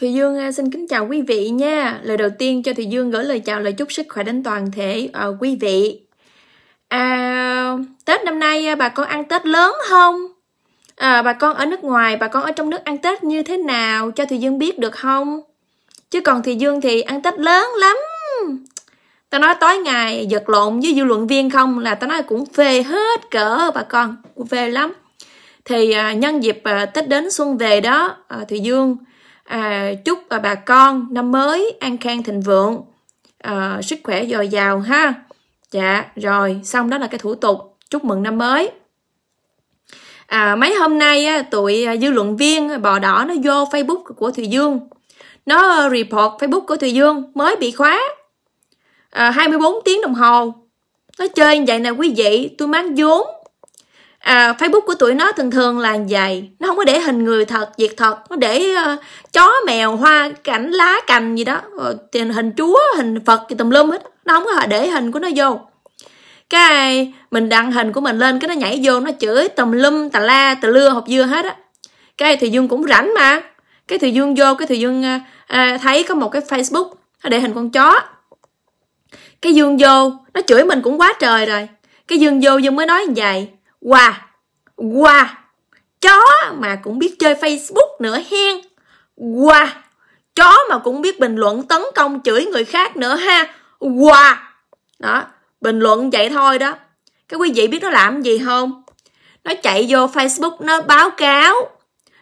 Thùy Dương à, xin kính chào quý vị nha. Lời đầu tiên cho Thùy Dương gửi lời chào lời chúc sức khỏe đến toàn thể uh, quý vị. À, Tết năm nay à, bà con ăn Tết lớn không? À, bà con ở nước ngoài, bà con ở trong nước ăn Tết như thế nào? Cho Thùy Dương biết được không? Chứ còn Thùy Dương thì ăn Tết lớn lắm. Tao nói tối ngày giật lộn với dư luận viên không là tao nói cũng phê hết cỡ bà con, cũng phê lắm thì à, nhân dịp à, tết đến xuân về đó à, thùy dương à, chúc à, bà con năm mới an khang thịnh vượng à, sức khỏe dồi dào ha dạ rồi xong đó là cái thủ tục chúc mừng năm mới à, mấy hôm nay á, tụi dư luận viên à, bò đỏ nó vô facebook của thùy dương nó report facebook của thùy dương mới bị khóa à, 24 tiếng đồng hồ nó chơi như vậy nè quý vị tôi mang vốn à, facebook của tụi nó thường thường là dày nó không có để hình người thật việc thật nó để uh, chó mèo hoa cảnh lá cành gì đó ờ, hình, hình chúa hình phật gì tùm lum hết nó không có để hình của nó vô cái mình đăng hình của mình lên cái nó nhảy vô nó chửi tùm lum tà la tà lưa hộp dưa hết á cái thì dương cũng rảnh mà cái thì dương vô cái thì dương à, à, thấy có một cái facebook nó để hình con chó cái dương vô nó chửi mình cũng quá trời rồi cái dương vô dương mới nói như vậy quà quà chó mà cũng biết chơi facebook nữa hen quà chó mà cũng biết bình luận tấn công chửi người khác nữa ha quà đó bình luận vậy thôi đó các quý vị biết nó làm gì không nó chạy vô facebook nó báo cáo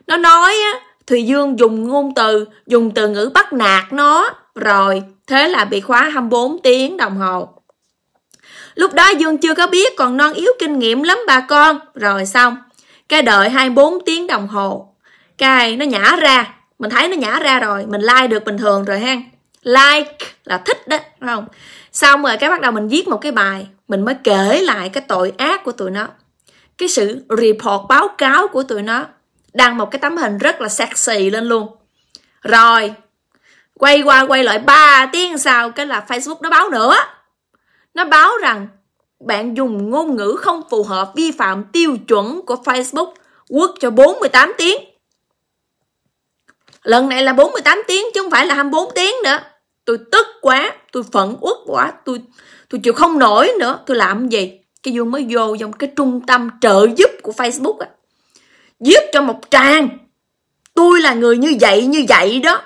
nó nói á thùy dương dùng ngôn từ dùng từ ngữ bắt nạt nó rồi thế là bị khóa 24 tiếng đồng hồ Lúc đó Dương chưa có biết còn non yếu kinh nghiệm lắm bà con. Rồi xong. Cái đợi 24 tiếng đồng hồ. Cái nó nhả ra. Mình thấy nó nhả ra rồi. Mình like được bình thường rồi ha. Like là thích đó. Đúng không? Xong rồi cái bắt đầu mình viết một cái bài. Mình mới kể lại cái tội ác của tụi nó. Cái sự report báo cáo của tụi nó. Đăng một cái tấm hình rất là sexy lên luôn. Rồi. Quay qua quay lại 3 tiếng sau cái là Facebook nó báo nữa nó báo rằng bạn dùng ngôn ngữ không phù hợp vi phạm tiêu chuẩn của Facebook quất cho 48 tiếng. Lần này là 48 tiếng chứ không phải là 24 tiếng nữa. Tôi tức quá, tôi phẫn uất quá, tôi tôi chịu không nổi nữa, tôi làm gì? Cái Dương mới vô trong cái trung tâm trợ giúp của Facebook á. Giúp cho một trang Tôi là người như vậy như vậy đó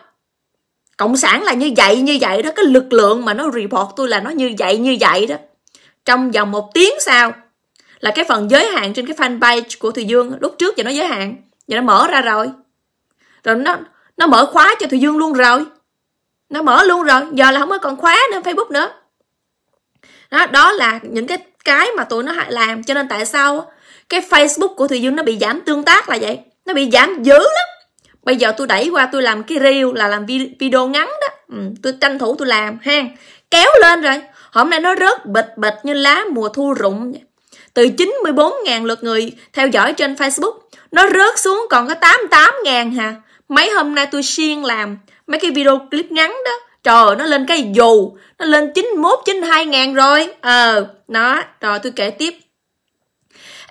cộng sản là như vậy như vậy đó cái lực lượng mà nó report tôi là nó như vậy như vậy đó trong vòng một tiếng sau là cái phần giới hạn trên cái fanpage của thùy dương lúc trước giờ nó giới hạn giờ nó mở ra rồi rồi nó nó mở khóa cho thùy dương luôn rồi nó mở luôn rồi giờ là không có còn khóa nữa facebook nữa đó, đó là những cái cái mà tụi nó hại làm cho nên tại sao cái facebook của thùy dương nó bị giảm tương tác là vậy nó bị giảm dữ lắm bây giờ tôi đẩy qua tôi làm cái reel là làm video ngắn đó ừ, tôi tranh thủ tôi làm ha kéo lên rồi hôm nay nó rớt bịch bịch như lá mùa thu rụng từ 94.000 lượt người theo dõi trên Facebook nó rớt xuống còn có 88.000 hà mấy hôm nay tôi xuyên làm mấy cái video clip ngắn đó trời nó lên cái dù nó lên 91 92 ngàn rồi ờ à, nó rồi tôi kể tiếp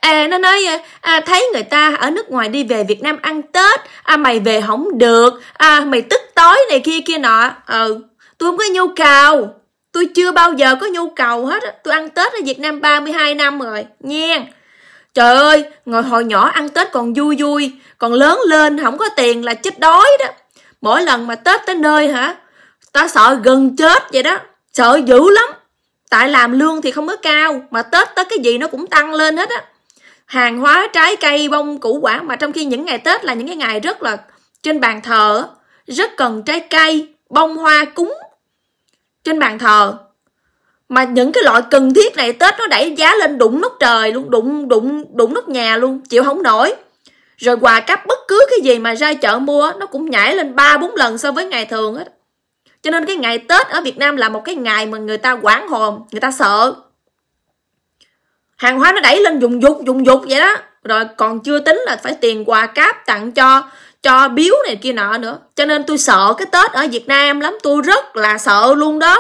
à, nó nói à, à, thấy người ta ở nước ngoài đi về việt nam ăn tết à, mày về không được à, mày tức tối này kia kia nọ ừ tôi không có nhu cầu tôi chưa bao giờ có nhu cầu hết tôi ăn tết ở việt nam 32 năm rồi nha trời ơi ngồi hồi nhỏ ăn tết còn vui vui còn lớn lên không có tiền là chết đói đó mỗi lần mà tết tới nơi hả ta sợ gần chết vậy đó sợ dữ lắm tại làm lương thì không có cao mà tết tới cái gì nó cũng tăng lên hết á hàng hóa trái cây bông củ quả mà trong khi những ngày tết là những cái ngày rất là trên bàn thờ rất cần trái cây bông hoa cúng trên bàn thờ mà những cái loại cần thiết này tết nó đẩy giá lên đụng nóc trời luôn đụng đụng đụng nóc nhà luôn chịu không nổi rồi quà cáp bất cứ cái gì mà ra chợ mua nó cũng nhảy lên ba bốn lần so với ngày thường hết cho nên cái ngày tết ở việt nam là một cái ngày mà người ta quản hồn người ta sợ hàng hóa nó đẩy lên dùng dục dùng dục vậy đó rồi còn chưa tính là phải tiền quà cáp tặng cho cho biếu này kia nọ nữa cho nên tôi sợ cái tết ở việt nam lắm tôi rất là sợ luôn đó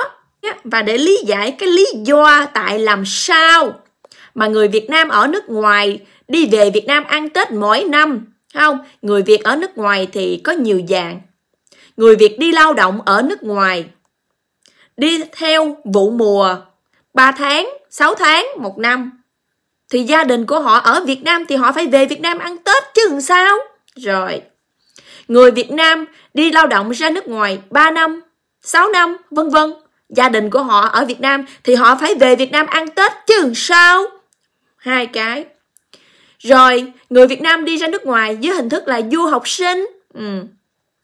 và để lý giải cái lý do tại làm sao mà người việt nam ở nước ngoài đi về việt nam ăn tết mỗi năm không người việt ở nước ngoài thì có nhiều dạng người việt đi lao động ở nước ngoài đi theo vụ mùa 3 tháng 6 tháng một năm thì gia đình của họ ở Việt Nam thì họ phải về Việt Nam ăn Tết chứ làm sao? Rồi. Người Việt Nam đi lao động ra nước ngoài 3 năm, 6 năm, vân vân. Gia đình của họ ở Việt Nam thì họ phải về Việt Nam ăn Tết chứ làm sao? Hai cái. Rồi, người Việt Nam đi ra nước ngoài dưới hình thức là du học sinh. Ừ.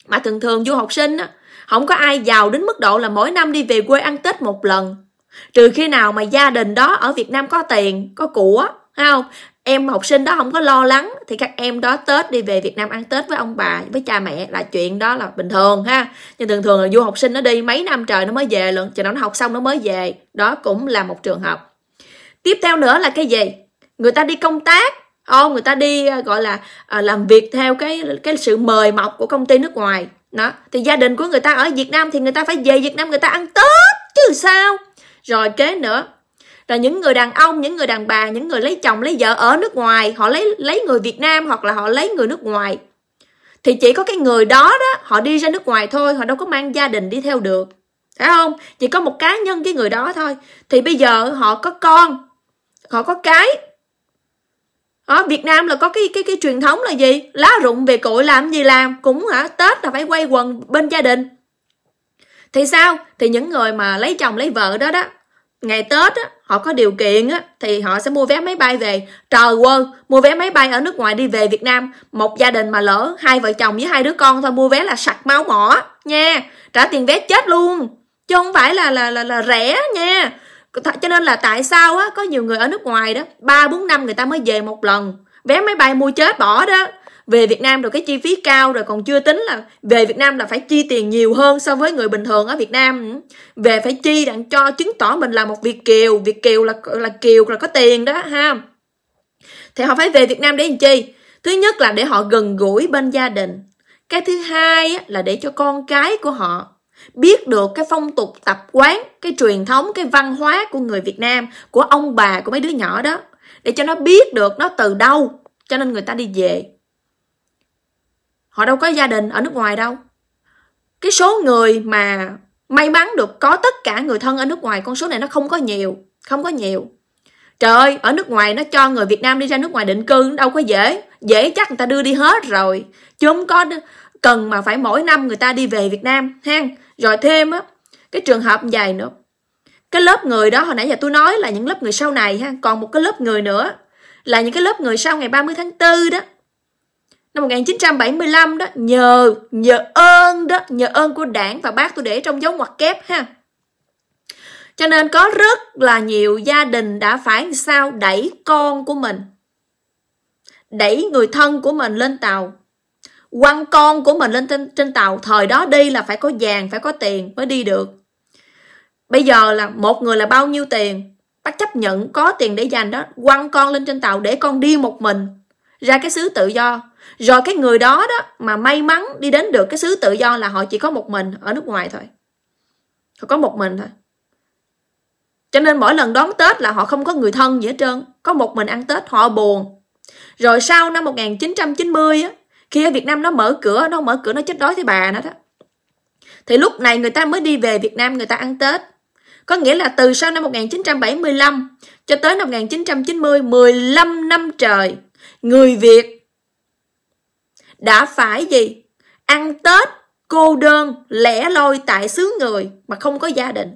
Mà thường thường du học sinh á, không có ai giàu đến mức độ là mỗi năm đi về quê ăn Tết một lần trừ khi nào mà gia đình đó ở việt nam có tiền có của không em học sinh đó không có lo lắng thì các em đó tết đi về việt nam ăn tết với ông bà với cha mẹ là chuyện đó là bình thường ha nhưng thường thường là du học sinh nó đi mấy năm trời nó mới về luôn cho nó học xong nó mới về đó cũng là một trường hợp tiếp theo nữa là cái gì người ta đi công tác không người ta đi ờ, gọi là ờ, làm việc theo cái cái sự mời mọc của công ty nước ngoài đó thì gia đình của người ta ở việt nam thì người ta phải về việt nam người ta ăn tết chứ sao rồi kế nữa là những người đàn ông những người đàn bà những người lấy chồng lấy vợ ở nước ngoài họ lấy lấy người việt nam hoặc là họ lấy người nước ngoài thì chỉ có cái người đó đó họ đi ra nước ngoài thôi họ đâu có mang gia đình đi theo được phải không chỉ có một cá nhân cái người đó thôi thì bây giờ họ có con họ có cái ở ờ, Việt Nam là có cái cái cái truyền thống là gì lá rụng về cội làm gì làm cũng hả Tết là phải quay quần bên gia đình thì sao thì những người mà lấy chồng lấy vợ đó đó ngày tết á, họ có điều kiện á, thì họ sẽ mua vé máy bay về trời quơ mua vé máy bay ở nước ngoài đi về việt nam một gia đình mà lỡ hai vợ chồng với hai đứa con thôi mua vé là sặc máu mỏ nha trả tiền vé chết luôn chứ không phải là là là, là rẻ nha cho nên là tại sao á có nhiều người ở nước ngoài đó ba bốn năm người ta mới về một lần vé máy bay mua chết bỏ đó về Việt Nam rồi cái chi phí cao rồi còn chưa tính là về Việt Nam là phải chi tiền nhiều hơn so với người bình thường ở Việt Nam về phải chi đặng cho chứng tỏ mình là một Việt kiều Việt kiều là là kiều là có tiền đó ha thì họ phải về Việt Nam để làm chi thứ nhất là để họ gần gũi bên gia đình cái thứ hai là để cho con cái của họ biết được cái phong tục tập quán cái truyền thống cái văn hóa của người Việt Nam của ông bà của mấy đứa nhỏ đó để cho nó biết được nó từ đâu cho nên người ta đi về họ đâu có gia đình ở nước ngoài đâu cái số người mà may mắn được có tất cả người thân ở nước ngoài con số này nó không có nhiều không có nhiều trời ơi ở nước ngoài nó cho người việt nam đi ra nước ngoài định cư đâu có dễ dễ chắc người ta đưa đi hết rồi chứ không có cần mà phải mỗi năm người ta đi về việt nam ha rồi thêm á cái trường hợp dài nữa cái lớp người đó hồi nãy giờ tôi nói là những lớp người sau này ha còn một cái lớp người nữa là những cái lớp người sau ngày 30 tháng 4 đó năm 1975 đó nhờ nhờ ơn đó nhờ ơn của đảng và bác tôi để trong dấu ngoặc kép ha cho nên có rất là nhiều gia đình đã phải sao đẩy con của mình đẩy người thân của mình lên tàu quăng con của mình lên trên, trên tàu thời đó đi là phải có vàng phải có tiền mới đi được bây giờ là một người là bao nhiêu tiền bác chấp nhận có tiền để dành đó quăng con lên trên tàu để con đi một mình ra cái xứ tự do rồi cái người đó đó mà may mắn đi đến được cái xứ tự do là họ chỉ có một mình ở nước ngoài thôi họ có một mình thôi cho nên mỗi lần đón Tết là họ không có người thân gì hết trơn có một mình ăn Tết họ buồn rồi sau năm 1990 á khi ở Việt Nam nó mở cửa nó mở cửa nó chết đói thì bà nó đó thì lúc này người ta mới đi về Việt Nam người ta ăn Tết có nghĩa là từ sau năm 1975 cho tới năm 1990 15 năm trời người Việt đã phải gì ăn tết cô đơn lẻ loi tại xứ người mà không có gia đình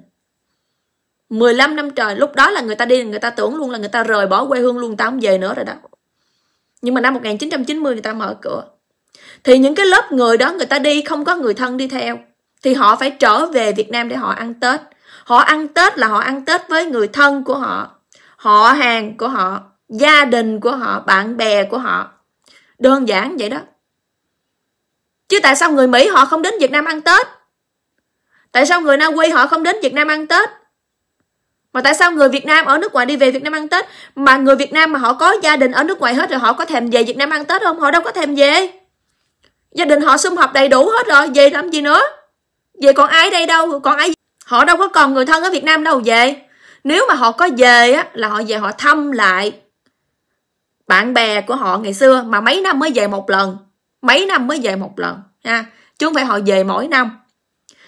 15 năm trời lúc đó là người ta đi người ta tưởng luôn là người ta rời bỏ quê hương luôn ta không về nữa rồi đó nhưng mà năm 1990 người ta mở cửa thì những cái lớp người đó người ta đi không có người thân đi theo thì họ phải trở về Việt Nam để họ ăn Tết họ ăn Tết là họ ăn Tết với người thân của họ họ hàng của họ gia đình của họ bạn bè của họ đơn giản vậy đó chứ tại sao người mỹ họ không đến việt nam ăn tết tại sao người na uy họ không đến việt nam ăn tết mà tại sao người việt nam ở nước ngoài đi về việt nam ăn tết mà người việt nam mà họ có gia đình ở nước ngoài hết rồi họ có thèm về việt nam ăn tết không họ đâu có thèm về gia đình họ sum họp đầy đủ hết rồi về làm gì nữa về còn ai đây đâu còn ai họ đâu có còn người thân ở việt nam đâu về nếu mà họ có về á là họ về họ thăm lại bạn bè của họ ngày xưa mà mấy năm mới về một lần mấy năm mới về một lần ha chứ không phải họ về mỗi năm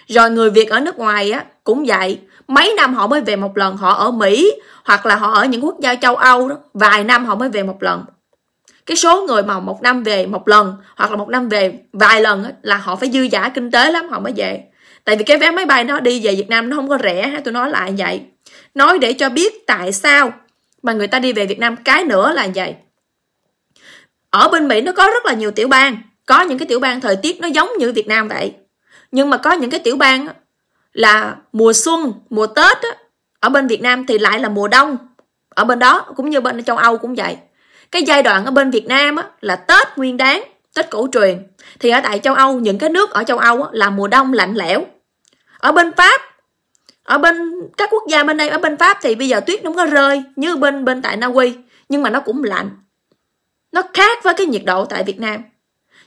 rồi người việt ở nước ngoài á cũng vậy mấy năm họ mới về một lần họ ở mỹ hoặc là họ ở những quốc gia châu âu đó vài năm họ mới về một lần cái số người mà một năm về một lần hoặc là một năm về vài lần là họ phải dư giả kinh tế lắm họ mới về tại vì cái vé máy bay nó đi về việt nam nó không có rẻ ha tôi nói lại vậy nói để cho biết tại sao mà người ta đi về việt nam cái nữa là vậy ở bên mỹ nó có rất là nhiều tiểu bang có những cái tiểu bang thời tiết nó giống như việt nam vậy nhưng mà có những cái tiểu bang là mùa xuân mùa tết ở bên việt nam thì lại là mùa đông ở bên đó cũng như bên châu âu cũng vậy cái giai đoạn ở bên việt nam là tết nguyên đáng tết cổ truyền thì ở tại châu âu những cái nước ở châu âu là mùa đông lạnh lẽo ở bên pháp ở bên các quốc gia bên đây ở bên pháp thì bây giờ tuyết nó có rơi như bên bên tại na uy nhưng mà nó cũng lạnh nó khác với cái nhiệt độ tại Việt Nam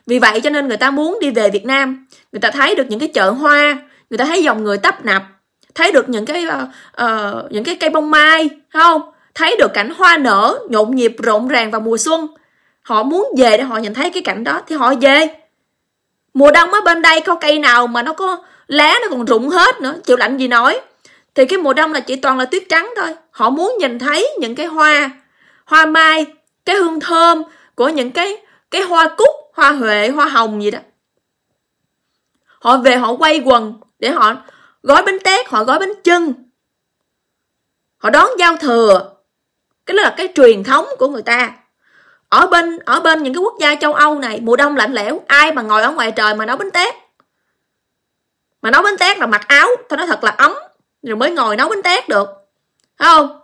vì vậy cho nên người ta muốn đi về Việt Nam người ta thấy được những cái chợ hoa người ta thấy dòng người tấp nập thấy được những cái uh, uh, những cái cây bông mai không thấy được cảnh hoa nở nhộn nhịp rộn ràng vào mùa xuân họ muốn về để họ nhìn thấy cái cảnh đó thì họ về mùa đông ở bên đây có cây nào mà nó có lá nó còn rụng hết nữa chịu lạnh gì nói thì cái mùa đông là chỉ toàn là tuyết trắng thôi họ muốn nhìn thấy những cái hoa hoa mai cái hương thơm của những cái cái hoa cúc hoa huệ hoa hồng gì đó họ về họ quay quần để họ gói bánh tét họ gói bánh chưng họ đón giao thừa cái đó là cái truyền thống của người ta ở bên ở bên những cái quốc gia châu Âu này mùa đông lạnh lẽo ai mà ngồi ở ngoài trời mà nấu bánh tét mà nấu bánh tét là mặc áo tôi nói thật là ấm rồi mới ngồi nấu bánh tét được phải không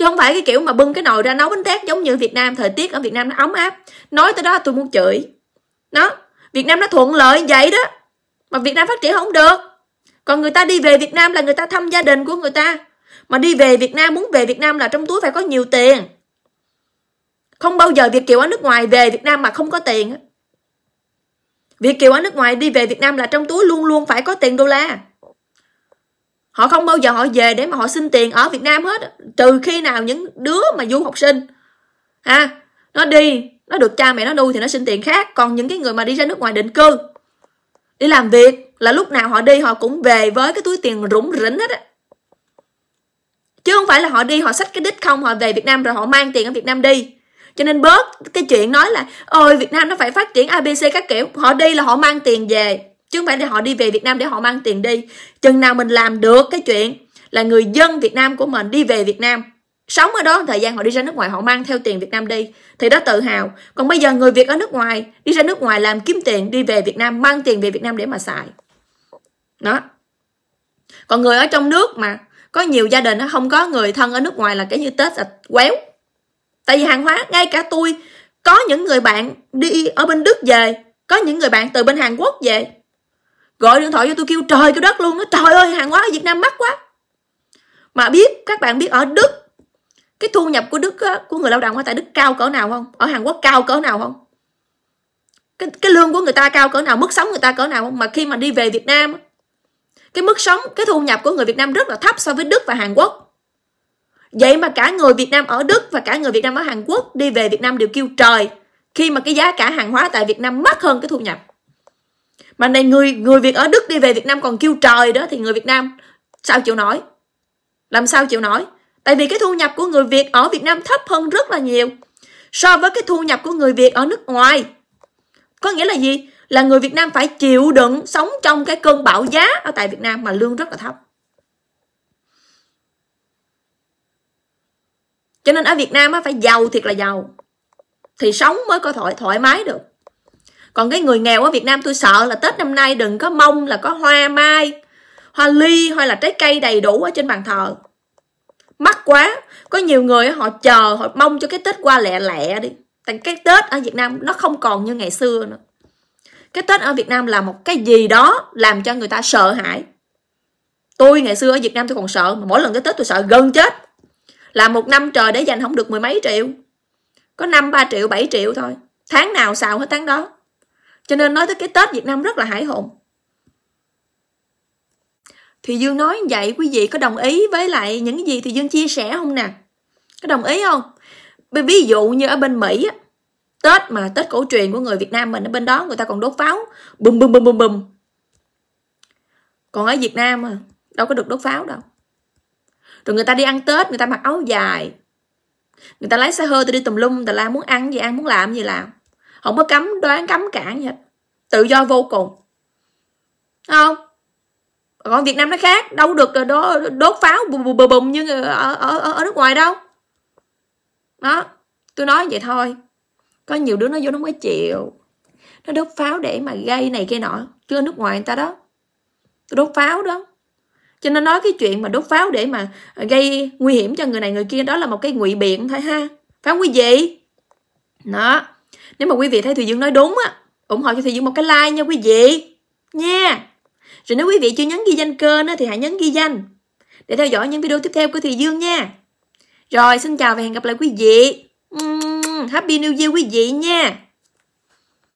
chứ không phải cái kiểu mà bưng cái nồi ra nấu bánh tét giống như Việt Nam thời tiết ở Việt Nam nó ấm áp nói tới đó tôi muốn chửi nó Việt Nam nó thuận lợi vậy đó mà Việt Nam phát triển không được còn người ta đi về Việt Nam là người ta thăm gia đình của người ta mà đi về Việt Nam muốn về Việt Nam là trong túi phải có nhiều tiền không bao giờ Việt Kiều ở nước ngoài về Việt Nam mà không có tiền Việt Kiều ở nước ngoài đi về Việt Nam là trong túi luôn luôn phải có tiền đô la họ không bao giờ họ về để mà họ xin tiền ở Việt Nam hết trừ khi nào những đứa mà du học sinh ha à, nó đi nó được cha mẹ nó nuôi thì nó xin tiền khác còn những cái người mà đi ra nước ngoài định cư đi làm việc là lúc nào họ đi họ cũng về với cái túi tiền rủng rỉnh hết á chứ không phải là họ đi họ xách cái đít không họ về Việt Nam rồi họ mang tiền ở Việt Nam đi cho nên bớt cái chuyện nói là ôi Việt Nam nó phải phát triển ABC các kiểu họ đi là họ mang tiền về chứ không phải để họ đi về Việt Nam để họ mang tiền đi chừng nào mình làm được cái chuyện là người dân Việt Nam của mình đi về Việt Nam sống ở đó một thời gian họ đi ra nước ngoài họ mang theo tiền Việt Nam đi thì đó tự hào còn bây giờ người Việt ở nước ngoài đi ra nước ngoài làm kiếm tiền đi về Việt Nam mang tiền về Việt Nam để mà xài đó còn người ở trong nước mà có nhiều gia đình nó không có người thân ở nước ngoài là cái như Tết là quéo tại vì hàng hóa ngay cả tôi có những người bạn đi ở bên Đức về có những người bạn từ bên Hàn Quốc về gọi điện thoại cho tôi kêu trời kêu đất luôn nó trời ơi hàng hóa ở việt nam mắc quá mà biết các bạn biết ở đức cái thu nhập của đức á, của người lao động ở tại đức cao cỡ nào không ở hàn quốc cao cỡ nào không cái, cái lương của người ta cao cỡ nào mức sống người ta cỡ nào không mà khi mà đi về việt nam cái mức sống cái thu nhập của người việt nam rất là thấp so với đức và hàn quốc vậy mà cả người việt nam ở đức và cả người việt nam ở hàn quốc đi về việt nam đều kêu trời khi mà cái giá cả hàng hóa tại việt nam mắc hơn cái thu nhập mà này người người việt ở đức đi về việt nam còn kêu trời đó thì người việt nam sao chịu nổi làm sao chịu nổi tại vì cái thu nhập của người việt ở việt nam thấp hơn rất là nhiều so với cái thu nhập của người việt ở nước ngoài có nghĩa là gì là người việt nam phải chịu đựng sống trong cái cơn bão giá ở tại việt nam mà lương rất là thấp cho nên ở việt nam phải giàu thiệt là giàu thì sống mới có thoải thoải mái được còn cái người nghèo ở việt nam tôi sợ là tết năm nay đừng có mong là có hoa mai hoa ly hay là trái cây đầy đủ ở trên bàn thờ mắc quá có nhiều người họ chờ họ mong cho cái tết qua lẹ lẹ đi tại cái tết ở việt nam nó không còn như ngày xưa nữa cái tết ở việt nam là một cái gì đó làm cho người ta sợ hãi tôi ngày xưa ở việt nam tôi còn sợ mà mỗi lần cái tết tôi sợ gần chết làm một năm trời để dành không được mười mấy triệu có năm ba triệu bảy triệu thôi tháng nào xào hết tháng đó cho nên nói tới cái tết việt nam rất là hải hùng thì dương nói vậy quý vị có đồng ý với lại những gì thì dương chia sẻ không nè có đồng ý không ví dụ như ở bên mỹ tết mà tết cổ truyền của người việt nam mình ở bên đó người ta còn đốt pháo bùm bùm bùm bùm bùm còn ở việt nam à, đâu có được đốt pháo đâu rồi người ta đi ăn tết người ta mặc áo dài người ta lái xe hơi ta đi tùm lum ta la muốn ăn gì ăn muốn làm gì làm không có cấm đoán cấm cản gì hết tự do vô cùng Đúng không còn việt nam nó khác đâu được ờ, đó đốt pháo bùm bùm bùm như ở, ở, ở nước ngoài đâu đó tôi nói vậy thôi có nhiều đứa nó vô nó mới chịu nó đốt pháo để mà gây này gây nọ chưa nước ngoài người ta đó tôi đốt pháo đó cho nên nói cái chuyện mà đốt pháo để mà gây nguy hiểm cho người này người kia đó là một cái ngụy biện thôi ha pháo quý vị, đó nếu mà quý vị thấy thùy dương nói đúng á ủng hộ cho thùy dương một cái like nha quý vị nha rồi nếu quý vị chưa nhấn ghi danh kênh á, thì hãy nhấn ghi danh để theo dõi những video tiếp theo của thùy dương nha rồi xin chào và hẹn gặp lại quý vị happy new year quý vị nha